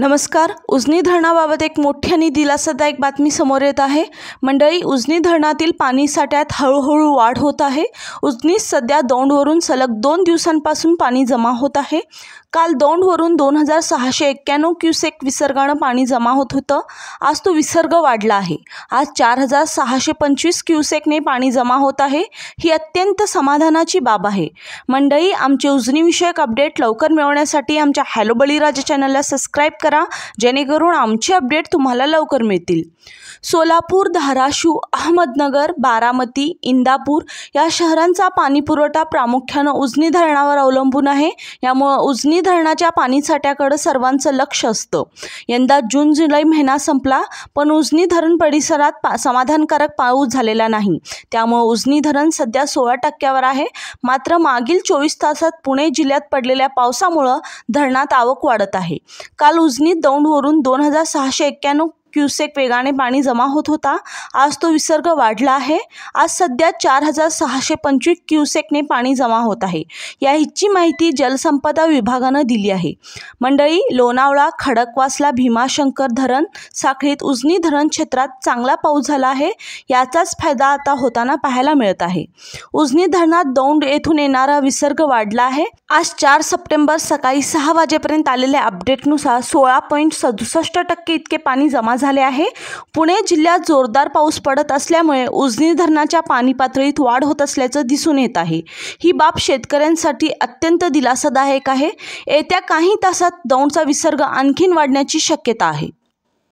नमस्कार उजनी धरणाबाबत एक मोठी आणि दिलासादायक बातमी समोर येत आहे मंडळी उजनी धरणातील पाणी साठ्यात हळूहळू वाढ होत आहे उजनीत सध्या दौंडवरून सलग दोन दिवसांपासून पाणी जमा होत आहे काल दौंडवरून दोन हजार सहाशे एक्क्याण्णव क्युसेक विसर्गानं पाणी जमा होत होतं आज तो विसर्ग वाढला आहे आज चार हजार सहाशे पंचवीस क्युसेकने पाणी जमा होत आहे ही अत्यंत समाधानाची बाब आहे मंडळी आमचे उजनीविषयक अपडेट लवकर मिळवण्यासाठी आमच्या हॅलो बळीराजा चॅनलला सबस्क्राईब करा जेणेकरून आमचे अपडेट तुम्हाला लवकर मिळतील सोलापूर धाराशिव अहमदनगर बारामती इंदापूर या शहरांचा पाणीपुरवठा प्रामुख्यानं उजनी धरणावर अवलंबून आहे यामुळं उजनी धरणाच्या पाणीसाठ्याकडं सर्वांचं लक्ष असतं यंदा जून जुलै महिना संपला पण उजनी धरण परिसरात पा समाधानकारक पाऊस झालेला नाही त्यामुळं उजनी धरण सध्या सोळा टक्क्यावर आहे मात्र मागील चोवीस तासात पुणे जिल्ह्यात पडलेल्या पावसामुळं धरणात आवक वाढत आहे काल उज उजनी दौंडवरून दोन हजार सहाशे एक्क्याण्णव क्युसेक वेगाने पाणी जमा होत होता आज तो विसर्ग वाढला आहे आज सध्या चार हजार सहाशे पंचवीस क्युसेकने पाणी जमा होत आहे या हिची माहिती जलसंपदा विभागानं दिली आहे मंडळी लोणावळा खडकवासला भीमाशंकर धरण साखळीत उजनी धरण क्षेत्रात चांगला पाऊस झाला आहे याचाच फायदा आता होताना पाहायला मिळत आहे उजनी धरणात दौंड येथून येणारा विसर्ग वाढला आहे आज चार सप्टेंबर सकाळी सहा वाजेपर्यंत आलेल्या अपडेटनुसार सोळा पॉईंट सदुसष्ट टक्के इतके पाणी जमा झाले झाले आहे पुणे जिल्ह्यात जोरदार पाऊस पडत असल्यामुळे उजनी धरणाच्या पाणी पातळीत वाढ होत असल्याचं दिसून येत आहे ही बाब शेतकऱ्यांसाठी अत्यंत दिलासादायक आहे येत्या काही तासात दौंडचा विसर्ग आणखीन वाढण्याची शक्यता आहे